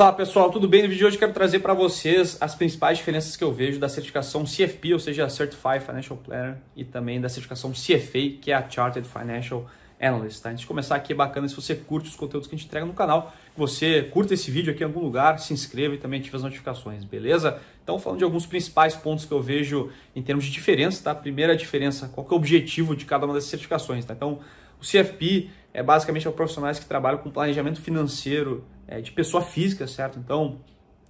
Fala pessoal, tudo bem? No vídeo de hoje quero trazer para vocês as principais diferenças que eu vejo da certificação CFP, ou seja, a Certified Financial Planner, e também da certificação CFA, que é a Chartered Financial Analyst. Tá? Antes de começar aqui, é bacana se você curte os conteúdos que a gente entrega no canal, você curta esse vídeo aqui em algum lugar, se inscreva e também ative as notificações, beleza? Então, falando de alguns principais pontos que eu vejo em termos de diferença, tá? Primeira diferença, qual é o objetivo de cada uma dessas certificações, tá? Então, o CFP é basicamente para é profissionais que trabalham com planejamento financeiro é, de pessoa física, certo? Então,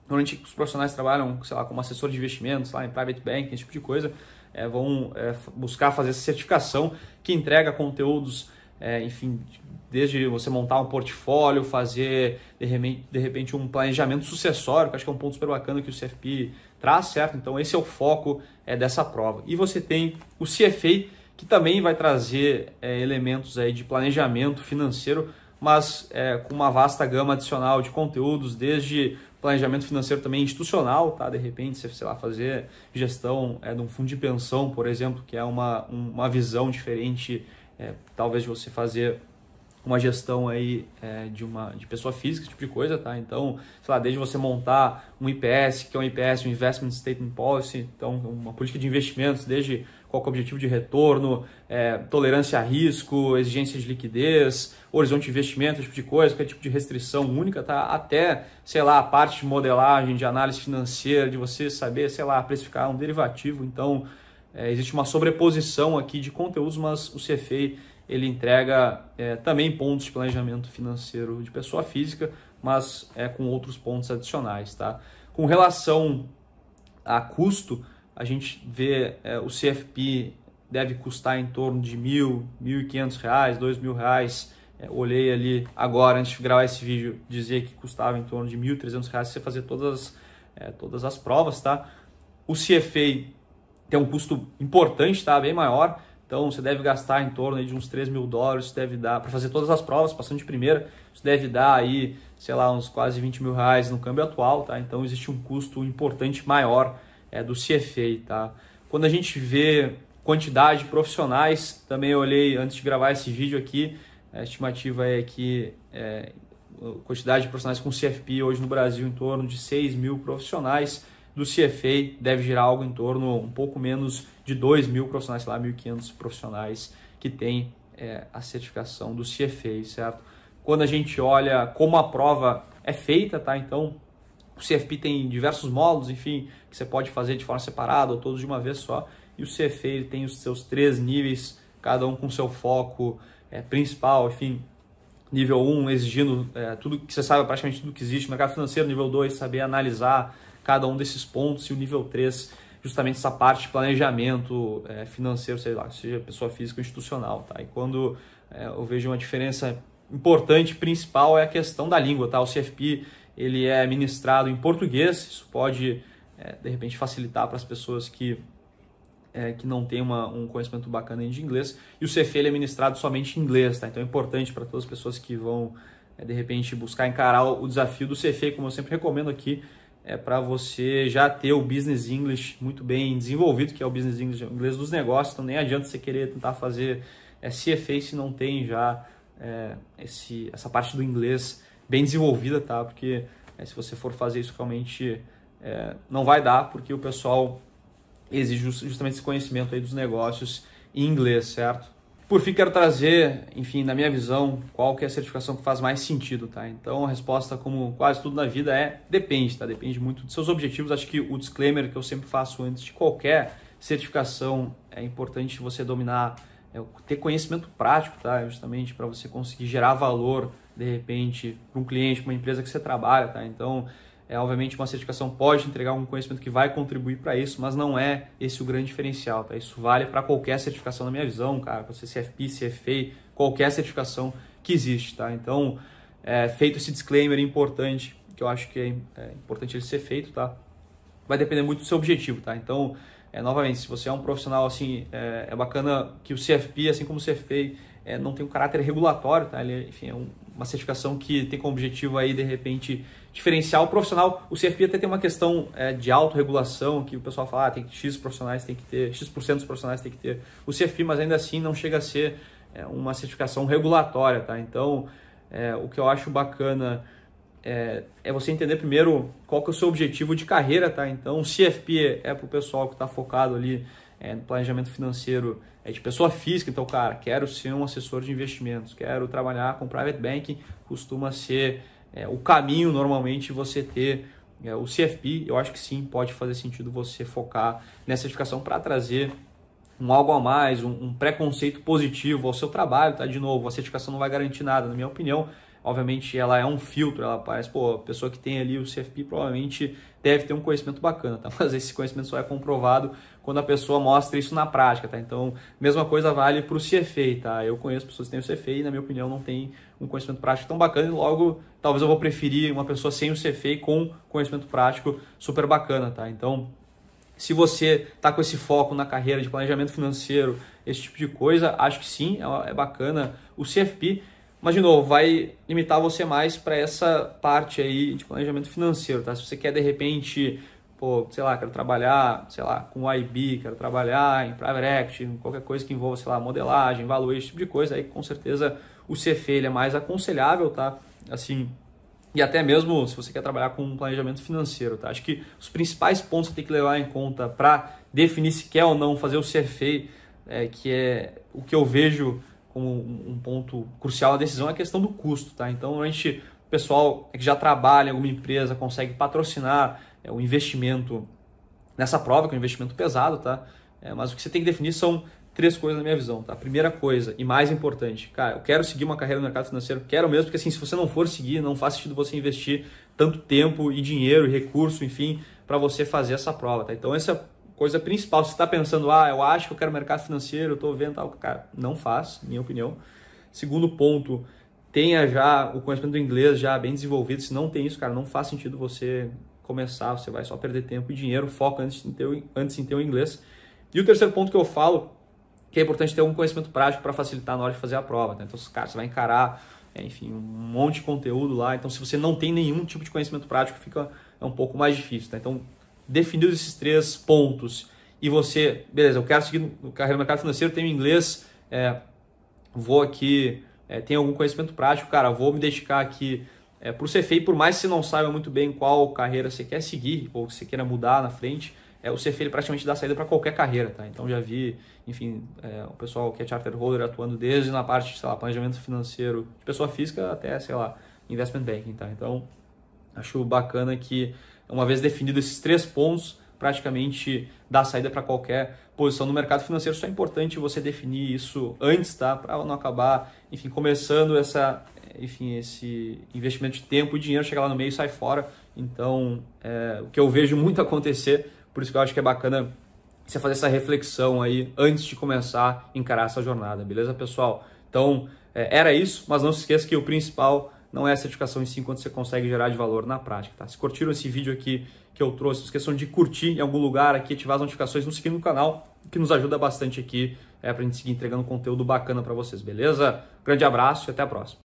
normalmente os profissionais trabalham, sei lá, como assessor de investimentos, lá em private banking, esse tipo de coisa, é, vão é, buscar fazer essa certificação que entrega conteúdos, é, enfim, desde você montar um portfólio, fazer de repente, de repente um planejamento sucessório, que acho que é um ponto super bacana que o CFP traz, certo? Então, esse é o foco é, dessa prova. E você tem o CFA, que também vai trazer é, elementos aí de planejamento financeiro, mas é, com uma vasta gama adicional de conteúdos, desde planejamento financeiro também institucional, tá? De repente, você, sei lá, fazer gestão é, de um fundo de pensão, por exemplo, que é uma, uma visão diferente, é, talvez, de você fazer uma gestão aí é, de uma de pessoa física, esse tipo de coisa, tá? Então, sei lá, desde você montar um IPS, que é um IPS, um Investment Statement Policy, então uma política de investimentos, desde qual é o objetivo de retorno, é, tolerância a risco, exigência de liquidez, horizonte de investimento, esse tipo de coisa, qualquer tipo de restrição única, tá? Até, sei lá, a parte de modelagem, de análise financeira, de você saber, sei lá, precificar um derivativo. Então, é, existe uma sobreposição aqui de conteúdos, mas o CFA ele entrega é, também pontos de planejamento financeiro de pessoa física, mas é com outros pontos adicionais, tá? Com relação a custo, a gente vê é, o CFP deve custar em torno de mil, mil e quinhentos reais, dois mil reais. É, olhei ali agora antes de gravar esse vídeo dizer que custava em torno de mil trezentos reais você fazer todas é, todas as provas, tá? O CFA tem um custo importante, tá? Bem maior então você deve gastar em torno de uns 3 mil dólares, isso deve dar, para fazer todas as provas, passando de primeira, isso deve dar aí, sei lá, uns quase 20 mil reais no câmbio atual, tá? Então existe um custo importante maior é, do CFA, tá? Quando a gente vê quantidade de profissionais, também olhei antes de gravar esse vídeo aqui, a estimativa é que é, quantidade de profissionais com CFP hoje no Brasil em torno de 6 mil profissionais, do CFA deve girar algo em torno um pouco menos de 2 mil profissionais, sei lá, 1.500 profissionais que têm é, a certificação do CFA, certo? Quando a gente olha como a prova é feita, tá? Então, o CFP tem diversos módulos, enfim, que você pode fazer de forma separada ou todos de uma vez só. E o CFA ele tem os seus três níveis, cada um com seu foco é, principal, enfim. Nível 1, um, exigindo é, tudo que você sabe, praticamente tudo que existe no mercado financeiro. Nível 2, saber analisar cada um desses pontos. E o nível 3, justamente essa parte de planejamento é, financeiro, sei lá, seja pessoa física ou institucional, tá? E quando é, eu vejo uma diferença importante, principal, é a questão da língua, tá? O CFP, ele é ministrado em português, isso pode, é, de repente, facilitar para as pessoas que é, que não tem uma, um conhecimento bacana de inglês, e o CFE ele é ministrado somente em inglês, tá? Então é importante para todas as pessoas que vão, é, de repente, buscar encarar o, o desafio do CFE, como eu sempre recomendo aqui, é para você já ter o Business English muito bem desenvolvido, que é o Business English, inglês dos negócios, então nem adianta você querer tentar fazer é, CFA se não tem já é, esse, essa parte do inglês bem desenvolvida, tá? Porque é, se você for fazer isso realmente é, não vai dar, porque o pessoal exige justamente esse conhecimento aí dos negócios em inglês, certo? Por fim, quero trazer, enfim, na minha visão, qual que é a certificação que faz mais sentido, tá? Então, a resposta, como quase tudo na vida, é depende, tá? Depende muito dos seus objetivos. Acho que o disclaimer que eu sempre faço antes de qualquer certificação é importante você dominar, é, ter conhecimento prático, tá? Justamente para você conseguir gerar valor, de repente, para um cliente, para uma empresa que você trabalha, tá? Então, é, obviamente, uma certificação pode entregar algum conhecimento que vai contribuir para isso, mas não é esse o grande diferencial. Tá? Isso vale para qualquer certificação, na minha visão, cara, para ser CFP, CFA, qualquer certificação que existe. Tá? Então, é, feito esse disclaimer é importante, que eu acho que é, é importante ele ser feito, tá? vai depender muito do seu objetivo. Tá? Então, é, novamente, se você é um profissional assim, é, é bacana que o CFP, assim como o CFA, é, não tem um caráter regulatório, tá? Ele, é, enfim, é um, uma certificação que tem como objetivo aí, de repente, diferencial profissional. O CFP até tem uma questão é, de autorregulação, que o pessoal fala, ah, tem que X profissionais tem que ter, X% dos profissionais tem que ter o CFP, mas ainda assim não chega a ser é, uma certificação regulatória, tá? Então, é, o que eu acho bacana é, é, você entender primeiro qual que é o seu objetivo de carreira, tá? Então, o CFP é para o pessoal que está focado ali é, no planejamento financeiro é de pessoa física, então, cara, quero ser um assessor de investimentos, quero trabalhar com private banking, costuma ser é, o caminho normalmente você ter é, o CFP, eu acho que sim, pode fazer sentido você focar nessa certificação para trazer um algo a mais, um, um, preconceito positivo ao seu trabalho, tá? De novo, a certificação não vai garantir nada, na minha opinião, Obviamente ela é um filtro, ela parece, pô, a pessoa que tem ali o CFP provavelmente deve ter um conhecimento bacana, tá? Mas esse conhecimento só é comprovado quando a pessoa mostra isso na prática, tá? Então, mesma coisa vale para o CFA, tá? Eu conheço pessoas que têm o CFA e, na minha opinião, não tem um conhecimento prático tão bacana e logo talvez eu vou preferir uma pessoa sem o CFA com conhecimento prático super bacana, tá? Então, se você está com esse foco na carreira de planejamento financeiro, esse tipo de coisa, acho que sim, é, é bacana o CFP. Mas, de novo, vai limitar você mais para essa parte aí de planejamento financeiro, tá? Se você quer, de repente, pô, sei lá, quero trabalhar, sei lá, com IB, quero trabalhar em private equity, qualquer coisa que envolva, sei lá, modelagem, valor, esse tipo de coisa, aí com certeza o CFE é mais aconselhável, tá? Assim, e até mesmo se você quer trabalhar com planejamento financeiro, tá? Acho que os principais pontos que você tem que levar em conta para definir se quer ou não fazer o CFE, é, que é o que eu vejo como um ponto crucial da decisão é a questão do custo, tá? Então, a gente, o pessoal é que já trabalha em alguma empresa consegue patrocinar é, o investimento nessa prova, que é um investimento pesado, tá? É, mas o que você tem que definir são três coisas na minha visão, tá? Primeira coisa e mais importante, cara, eu quero seguir uma carreira no mercado financeiro, quero mesmo, porque assim, se você não for seguir, não faz sentido você investir tanto tempo e dinheiro e recurso, enfim, para você fazer essa prova, tá? Então, essa é coisa principal. Se está pensando, ah, eu acho que eu quero mercado financeiro, eu estou vendo tal, cara, não faz, minha opinião. Segundo ponto, tenha já o conhecimento do inglês já bem desenvolvido. Se não tem isso, cara, não faz sentido você começar, você vai só perder tempo e dinheiro. Foca antes em ter, antes em ter o inglês. E o terceiro ponto que eu falo, que é importante ter um conhecimento prático para facilitar na hora de fazer a prova. Né? Então, cara, você vai encarar, é, enfim, um monte de conteúdo lá. Então, se você não tem nenhum tipo de conhecimento prático, fica é um pouco mais difícil. Tá? Então, definidos esses três pontos e você, beleza, eu quero seguir no carreira no mercado financeiro, tenho inglês, é, vou aqui, é, tenho algum conhecimento prático, cara, vou me dedicar aqui é, para o CFEI, por mais que você não saiba muito bem qual carreira você quer seguir ou que você queira mudar na frente, é, o CFEI ele praticamente dá saída para qualquer carreira, tá? Então já vi, enfim, é, o pessoal que é charter holder atuando desde na parte de, sei lá, planejamento financeiro de pessoa física até, sei lá, investment banking, tá? Então, acho bacana que uma vez definido esses três pontos, praticamente dá saída para qualquer posição no mercado financeiro. Só é importante você definir isso antes, tá? Para não acabar, enfim, começando essa, enfim, esse investimento de tempo e dinheiro, chegar lá no meio e sair fora. Então, é, o que eu vejo muito acontecer, por isso que eu acho que é bacana você fazer essa reflexão aí antes de começar a encarar essa jornada, beleza, pessoal? Então, é, era isso, mas não se esqueça que o principal não é a certificação em si quanto você consegue gerar de valor na prática. Tá? Se curtiram esse vídeo aqui que eu trouxe, não esqueçam de curtir em algum lugar aqui, ativar as notificações, nos seguir no canal, que nos ajuda bastante aqui é, para a gente seguir entregando conteúdo bacana para vocês, beleza? Grande abraço e até a próxima.